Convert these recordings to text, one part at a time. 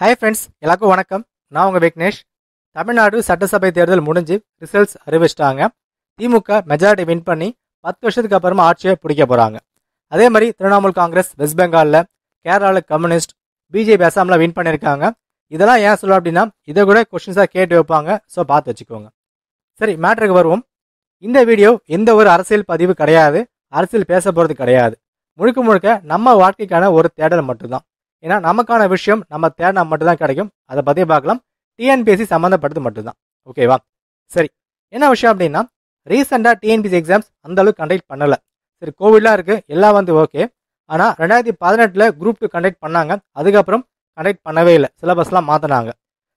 hi friends எல்லாருக்கும் வணக்கம் நான் உங்கள் விக்னேஷ் தமிழ்நாடு சட்டசபை தேர்தல் முடிஞ்சு ரிசல்ட்ஸ் அறிவிச்சிட்டாங்க திமுக மெஜாரிட்டி வின் பண்ணி பத்து வருஷத்துக்கு அப்புறமா ஆட்சியை பிடிக்க போகிறாங்க அதே மாதிரி திரிணாமுல் காங்கிரஸ் வெஸ்ட் பெங்காலில் கேரளாவில் கம்யூனிஸ்ட் பிஜேபி அசாமில் வின் பண்ணியிருக்காங்க இதெல்லாம் ஏன் சொல்லுவோம் அப்படின்னா இதை கூட கொஷின்ஸாக கேட்டு வைப்பாங்க ஸோ பார்த்து வச்சுக்கோங்க சரி மேட்ருக்கு வருவோம் இந்த வீடியோ எந்த ஒரு அரசியல் பதிவு கிடையாது அரசியல் பேச போகிறது கிடையாது முழுக்க முழுக்க நம்ம வாழ்க்கைக்கான ஒரு தேடல் மட்டும்தான் ஏன்னா நமக்கான விஷயம் நம்ம தேடினா மட்டும்தான் கிடைக்கும் அதை பற்றி பார்க்கலாம் டிஎன்பிஎஸ்சி சம்மந்தப்பட்டது மட்டும்தான் ஓகேவா சரி என்ன விஷயம் அப்படின்னா ரீசெண்டாக டிஎன்பிஎஸ்சி எக்ஸாம்ஸ் அந்தளவுக்கு கண்டக்ட் பண்ணலை சரி கோவிட்லாம் இருக்குது எல்லாம் வந்து ஓகே ஆனால் ரெண்டாயிரத்தி பதினெட்டில் குரூப் டூ கண்டக்ட் பண்ணாங்க அதுக்கப்புறம் கண்டக்ட் பண்ணவே இல்லை சிலபஸ்லாம் மாற்றினாங்க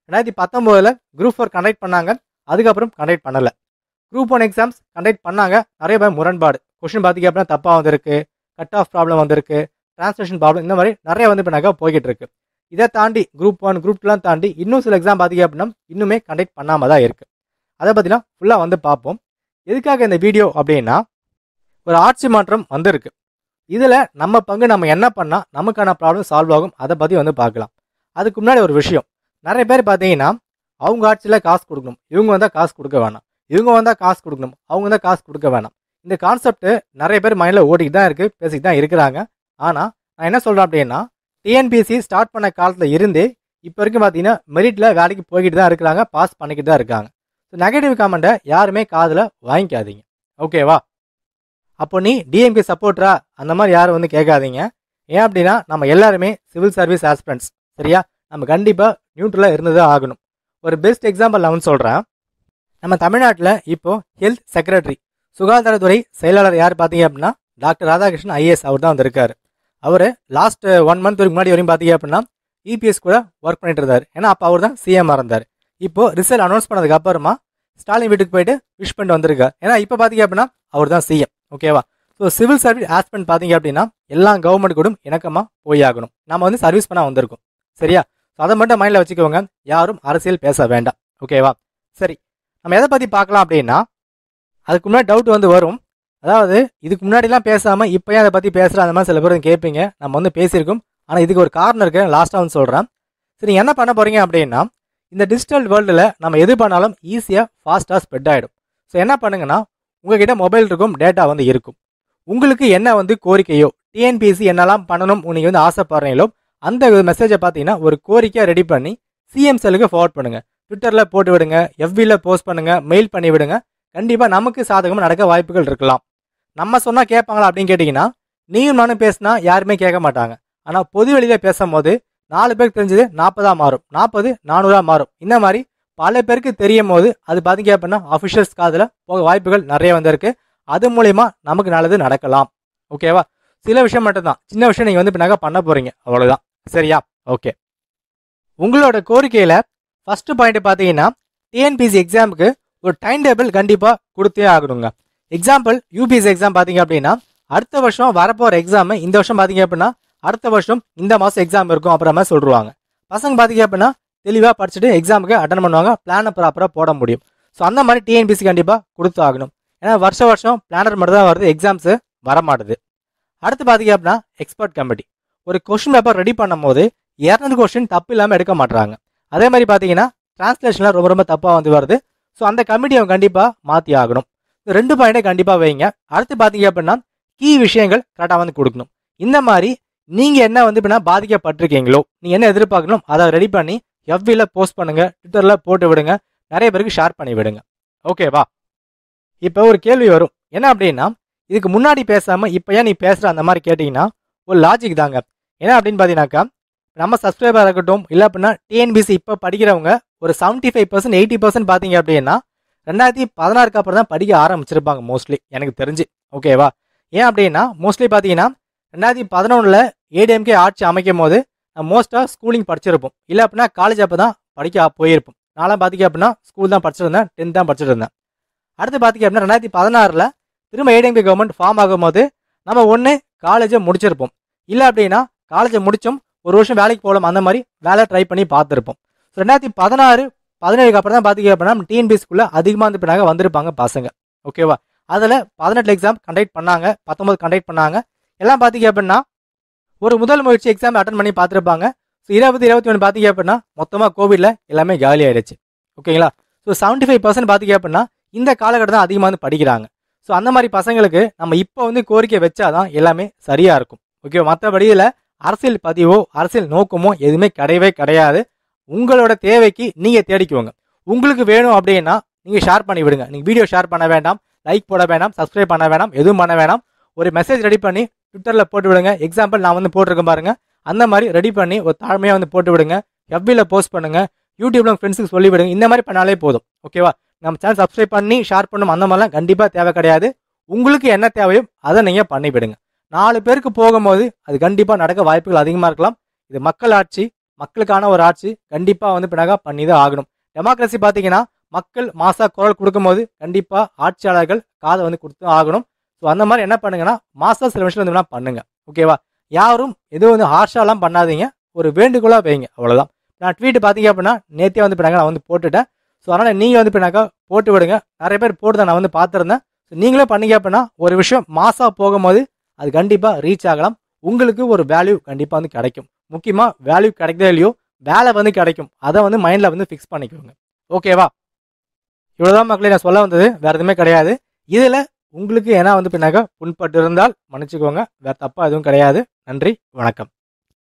ரெண்டாயிரத்தி பத்தொம்போதில் குரூப் ஃபோர் கண்டக்ட் பண்ணாங்க அதுக்கப்புறம் கண்டக்ட் பண்ணலை குரூப் ஒன் எக்ஸாம்ஸ் கண்டக்ட் பண்ணாங்க நிறைய பேர் முரண்பாடு கொஷின் பார்த்திங்க அப்படின்னா தப்பாக வந்திருக்கு கட் ஆஃப் ப்ராப்ளம் வந்திருக்கு டிரான்ஸ்லேஷன் ப்ராப்ளம் இந்த மாதிரி நிறைய வந்து இப்போ போய்கிட்டு இருக்கு இதை தாண்டி குரூப் ஒன் குரூப் டூலாம் தாண்டி இன்னும் சில எக்ஸாம் பார்த்திங்க அப்படின்னா இன்னுமே கண்டக்ட் பண்ணாமல் தான் இருக்குது அதை பற்றிலாம் ஃபுல்லாக வந்து பார்ப்போம் எதுக்காக இந்த வீடியோ அப்படின்னா ஒரு ஆட்சி மாற்றம் வந்திருக்கு இதில் நம்ம பங்கு நம்ம என்ன பண்ணால் நமக்கான ப்ராப்ளம் சால்வ் ஆகும் அதை பற்றி வந்து பார்க்கலாம் அதுக்கு முன்னாடி ஒரு விஷயம் நிறைய பேர் பார்த்தீங்கன்னா அவங்க ஆட்சியில் காசு கொடுக்கணும் இவங்க வந்தால் காசு கொடுக்க வேணாம் இவங்க வந்தால் காசு கொடுக்கணும் அவங்க தான் காசு கொடுக்க வேணாம் இந்த கான்செப்ட்டு நிறைய பேர் மைண்டில் ஓடிக்கிட்டு தான் இருக்குது பேசிக்கிட்டு தான் இருக்கிறாங்க ஆனால் நான் என்ன சொல்கிறேன் அப்படின்னா டிஎன்பிஎஸ்சி ஸ்டார்ட் பண்ண காலத்தில் இருந்தே இப்போ வரைக்கும் பார்த்தீங்கன்னா மெரிட்டில் வேலைக்கு போய்கிட்டு தான் இருக்கிறாங்க பாஸ் பண்ணிக்கிட்டு தான் இருக்காங்க ஸோ நெகட்டிவ் காமெண்ட்டை யாருமே காதில் வாங்கிக்காதீங்க ஓகேவா அப்போ நீ டிஎம்கே சப்போர்ட்ரா அந்த மாதிரி யாரும் வந்து கேட்காதீங்க ஏன் அப்படின்னா நம்ம எல்லாருமே சிவில் சர்வீஸ் ஆஸ்பிரண்ட்ஸ் சரியா நம்ம கண்டிப்பாக நியூட்ரலாக இருந்ததே ஆகணும் ஒரு பெஸ்ட் எக்ஸாம்பிள் நான் சொல்கிறேன் நம்ம தமிழ்நாட்டில் இப்போ ஹெல்த் செக்ரட்டரி சுகாதாரத்துறை செயலாளர் யார் பார்த்தீங்க அப்படின்னா டாக்டர் ராதாகிருஷ்ணன் ஐஏஎஸ் அவர் தான் வந்திருக்காரு அவர் லாஸ்ட் ஒன் மந்த் வரைக்கும் முன்னாடி வரையும் பார்த்தீங்க அப்படின்னா இபிஎஸ் e கூட ஒர்க் பண்ணிட்டு இருந்தார் ஏன்னா அப்போ அவர் தான் சிஎம் இருந்தார் இப்போ ரிசல்ட் அனௌன்ஸ் பண்ணதுக்கு அப்புறமா ஸ்டாலின் வீட்டுக்கு போயிட்டு விஷ் பண்ணிட்டு வந்திருக்கார் ஏன்னா இப்போ பார்த்தீங்க அப்படின்னா அவர் தான் சிஎம் ஓகேவா ஸோ சிவில் சர்வீஸ் ஆஸ்பெண்ட் பார்த்தீங்க அப்படின்னா எல்லா கவர்மெண்ட் கூடும் இணக்கமாக போய் ஆகணும் நம்ம வந்து சர்வீஸ் பண்ண வந்திருக்கோம் சரியா ஸோ அதை மட்டும் மைண்டில் வச்சுக்கோங்க யாரும் அரசியல் பேச வேண்டாம் ஓகேவா சரி நம்ம எதை பற்றி பார்க்கலாம் அப்படின்னா அதுக்கு முன்னாடி டவுட் வந்து வரும் அதாவது இதுக்கு முன்னாடிலாம் பேசாமல் இப்போயே அதை பற்றி பேசுகிற அந்த மாதிரி சில பேர் கேட்பீங்க நம்ம வந்து பேசியிருக்கோம் ஆனால் இதுக்கு ஒரு காரணம் இருக்குது லாஸ்ட்டாக வந்து சொல்கிறேன் சரி என்ன பண்ண போகிறீங்க அப்படின்னா இந்த டிஜிட்டல் வேர்ல்டில் நம்ம எது பண்ணாலும் ஈஸியாக ஃபாஸ்ட்டாக ஸ்ப்ரெட் ஆகிடும் ஸோ என்ன பண்ணுங்கன்னா உங்ககிட்ட மொபைல் இருக்கும் டேட்டா வந்து இருக்கும் உங்களுக்கு என்ன வந்து கோரிக்கையோ டிஎன்பிசி என்னெல்லாம் பண்ணணும் நீங்கள் வந்து ஆசைப்படுறீங்களோ அந்த மெசேஜை பார்த்தீங்கன்னா ஒரு கோரிக்கையாக ரெடி பண்ணி சிஎம் செல்லுக்கு ஃபார்வர்ட் பண்ணுங்கள் ட்விட்டரில் போட்டு விடுங்க எஃபியில் போஸ்ட் பண்ணுங்கள் மெயில் பண்ணி விடுங்க கண்டிப்பாக நமக்கு சாதகமாக நடக்க வாய்ப்புகள் இருக்கலாம் நம்ம சொன்னால் கேட்பாங்களா அப்படின்னு கேட்டிங்கன்னா நீயும் நானும் பேசினா யாருமே கேட்க மாட்டாங்க ஆனால் பொது வெளியில் பேசும்போது நாலு பேருக்கு தெரிஞ்சது நாற்பதாக மாறும் நாற்பது நானூறாக மாறும் இந்த மாதிரி பல பேருக்கு தெரியும் போது அது பார்த்திங்க அப்படின்னா அஃபிஷியல்ஸ் காதில் போக வாய்ப்புகள் நிறைய வந்திருக்கு அது மூலயமா நமக்கு நல்லது நடக்கலாம் ஓகேவா சில விஷயம் மட்டும்தான் சின்ன விஷயம் நீங்கள் வந்து பின்னாக பண்ண போகிறீங்க அவ்வளோதான் சரியா ஓகே உங்களோட கோரிக்கையில் ஃபஸ்ட்டு பாயிண்ட் பார்த்தீங்கன்னா டிஎன்பிசி எக்ஸாமுக்கு ஒரு டைம் டேபிள் கண்டிப்பாக கொடுத்தே ஆகணுங்க எக்ஸாம்பிள் யூபிஎஸ்சி எக்ஸாம் பார்த்தீங்க அப்படின்னா அடுத்த வருஷம் வரப்போகிற எக்ஸாமு இந்த வருஷம் பார்த்தீங்க அப்படின்னா அடுத்த வருஷம் இந்த மாதம் எக்ஸாம் இருக்கும் அப்புறமா சொல்லிடுவாங்க பசங்க பார்த்தீங்க அப்படின்னா தெளிவாக படிச்சுட்டு எக்ஸாமுக்கு அட்டன் பண்ணுவாங்க பிளானை ப்ராப்பராக போட முடியும் ஸோ அந்த மாதிரி டிஎன்பிசி கண்டிப்பாக கொடுத்து ஆகணும் ஏன்னா வருஷ வருஷம் பிளானர் மட்டும் தான் வருது எக்ஸாம்ஸு வரமாட்டுது அடுத்து பார்த்தீங்க அப்படின்னா எக்ஸ்பர்ட் கமிட்டி ஒரு கொஷின் பேப்பர் ரெடி பண்ணும் போது இரநூறு கொஷின் தப்பு இல்லாமல் எடுக்க மாட்டுறாங்க அதே மாதிரி பார்த்தீங்கன்னா டிரான்ஸ்லேஷன்லாம் ரொம்ப ரொம்ப தப்பாக வந்து வருது ஸோ அந்த கமிட்டி அவங்க கண்டிப்பாக மாற்றி ஆகணும் ரெண்டு பாயிண்டே கண்டிப்பாக வைங்க அடுத்து பார்த்தீங்க அப்படின்னா கீ விஷயங்கள் கரெக்டாக வந்து கொடுக்கணும் இந்த மாதிரி நீங்கள் என்ன வந்து இப்படின்னா பாதிக்கப்பட்டிருக்கீங்களோ நீங்கள் என்ன எதிர்பார்க்கணும் அதை ரெடி பண்ணி எவ்வியில் போஸ்ட் பண்ணுங்கள் ட்விட்டரில் போட்டு விடுங்க நிறைய பேருக்கு ஷேர் பண்ணி விடுங்க ஓகேவா இப்போ ஒரு கேள்வி வரும் என்ன அப்படின்னா இதுக்கு முன்னாடி பேசாமல் இப்போ ஏன் நீ பேசுகிற அந்த மாதிரி கேட்டிங்கன்னா ஒரு லாஜிக் தாங்க ஏன்னா அப்படின்னு பார்த்தீங்கன்னாக்கா நம்ம சப்ஸ்கிரைபர் இருக்கட்டும் இல்லை அப்படின்னா டிஎன்பிசி இப்போ படிக்கிறவங்க ஒரு seventy five percent eighty percent பார்த்தீங்க அப்படின்னா ரெண்டாயிரத்தி பதினாறுக்கு அப்புறம் தான் படிக்க ஆரம்பிச்சிருப்பாங்க மோஸ்ட்லி எனக்கு தெரிஞ்சு ஓகேவா ஏன் அப்படின்னா மோஸ்ட்லி பார்த்தீங்கன்னா ரெண்டாயிரத்தி பதினொன்றில் ஏடிஎம்கே ஆட்சி அமைக்கும் போது மோஸ்ட்டாக ஸ்கூலிங் படிச்சிருப்போம் இல்லை அப்படின்னா காலேஜ் அப்போ தான் படிக்க போயிருப்போம் நானும் பார்த்தீங்க அப்படின்னா ஸ்கூல் தான் படிச்சிருந்தேன் டென்த் தான் படிச்சுட்டு அடுத்து பார்த்தீங்க அப்படின்னா ரெண்டாயிரத்தி பதினாறில் திரும்ப ஏடிஎம்கே கவர்மெண்ட் ஃபார்ம் ஆகும்போது நம்ம ஒன்று காலேஜை முடிச்சிருப்போம் இல்லை அப்படின்னா காலேஜை முடித்தோம் ஒரு வருஷம் வேலைக்கு போகலாம் அந்த மாதிரி வேலை ட்ரை பண்ணி பார்த்துருப்போம் ஸோ ரெண்டாயிரத்தி பதினாறு பதினேழுக்கு அப்புறம் தான் பார்த்து அப்படின்னா டிஎன்பிஎஸ்க்குள்ளே அதிகமாக வந்து வந்திருப்பாங்க பசங்க ஓகேவா அதில் பதினெட்டு எக்ஸாம் கண்டக்ட் பண்ணாங்க பத்தொம்பது கண்டக்ட் பண்ணாங்க எல்லாம் பார்த்து அப்படின்னா ஒரு முதல் முயற்சி எக்ஸாம் அட்டன் பண்ணி பார்த்துருப்பாங்க ஸோ இருபது இருபத்தி ஒன்று பார்த்து அப்படின்னா மொத்தமாக கோவிடில் எல்லாமே காலி ஆயிடுச்சு ஓகேங்களா ஸோ செவன்ட்டி ஃபைவ் பர்சன்ட் பார்த்து அப்படின்னா இந்த காலகட்டம் தான் அதிகமாக வந்து படிக்கிறாங்க ஸோ அந்த மாதிரி பசங்களுக்கு நம்ம இப்போ வந்து கோரிக்கை வச்சா தான் எல்லாமே சரியாக இருக்கும் ஓகே மற்றபடியில் அரசியல் பதிவோ அரசியல் நோக்கமோ எதுவுமே கிடையவே கிடையாது உங்களோட தேவைக்கு நீங்கள் தேடிக்குவோங்க உங்களுக்கு வேணும் அப்படின்னா நீங்கள் ஷேர் பண்ணி விடுங்க நீங்கள் வீடியோ ஷேர் பண்ண வேண்டாம் லைக் போட வேண்டாம் சப்ஸ்கிரைப் பண்ண வேண்டாம் எதுவும் பண்ண வேண்டாம் ஒரு மெசேஜ் ரெடி பண்ணி ட்விட்டரில் போட்டு விடுங்க எக்ஸாம்பிள் நான் வந்து போட்டிருக்கேன் பாருங்கள் அந்த மாதிரி ரெடி பண்ணி ஒரு தாழ்மையாக வந்து போட்டு விடுங்க எஃபியில் போஸ்ட் பண்ணுங்கள் யூடியூப்ல ஃப்ரெண்ட்ஸுக்கு சொல்லி விடுங்க இந்த மாதிரி பண்ணாலே போதும் ஓகேவா நம்ம சேனல் சப்ஸ்கிரைப் பண்ணி ஷேர் பண்ணும் அந்த மாதிரிலாம் கண்டிப்பாக தேவை கிடையாது உங்களுக்கு என்ன தேவையோ அதை நீங்கள் பண்ணிவிடுங்க நாலு பேருக்கு போகும்போது அது கண்டிப்பாக நடக்க வாய்ப்புகள் அதிகமாக இருக்கலாம் இது மக்கள் ஆட்சி மக்களுக்கான ஒரு ஆட்சி கண்டிப்பாக வந்து பின்னாக பண்ணி தான் ஆகணும் டெமோக்ரஸி பார்த்தீங்கன்னா மக்கள் மாசா குரல் கொடுக்கும்போது கண்டிப்பாக ஆட்சியாளர்கள் காதை வந்து கொடுத்து ஆகணும் ஸோ அந்த மாதிரி என்ன பண்ணுங்கன்னா மாசா சில விஷயம் வந்து பண்ணுங்க ஓகேவா யாரும் எதுவும் வந்து ஹார்ஷாலாம் பண்ணாதீங்க ஒரு வேண்டுகோளாக வைங்க அவ்வளோதான் நான் ட்வீட் பார்த்தீங்க அப்படின்னா நேற்றே வந்து பின்னாங்க நான் வந்து போட்டுட்டேன் ஸோ அதனால் நீங்கள் வந்து பின்னாக்கா போட்டு விடுங்க நிறைய பேர் போட்டு தான் நான் வந்து பார்த்துருந்தேன் ஸோ நீங்களே பண்ணீங்க அப்படின்னா ஒரு விஷயம் மாசாக போகும்போது அது கண்டிப்பாக ரீச் ஆகலாம் உங்களுக்கு ஒரு வேல்யூ கண்டிப்பாக வந்து கிடைக்கும் முக்கியமாக வேல்யூ கிடைக்கதே இல்லையோ வேலை வந்து கிடைக்கும் அதை வந்து மைண்டில் வந்து ஃபிக்ஸ் பண்ணிக்கோங்க ஓகேவா இவ்வளோதான் மக்களை நான் சொல்ல வந்தது வேறு எதுவுமே கிடையாது இதில் உங்களுக்கு ஏன்னா வந்து பின்னாக்க புண்பட்டு இருந்தால் மன்னிச்சுக்கோங்க வேறு தப்பாக எதுவும் கிடையாது நன்றி வணக்கம்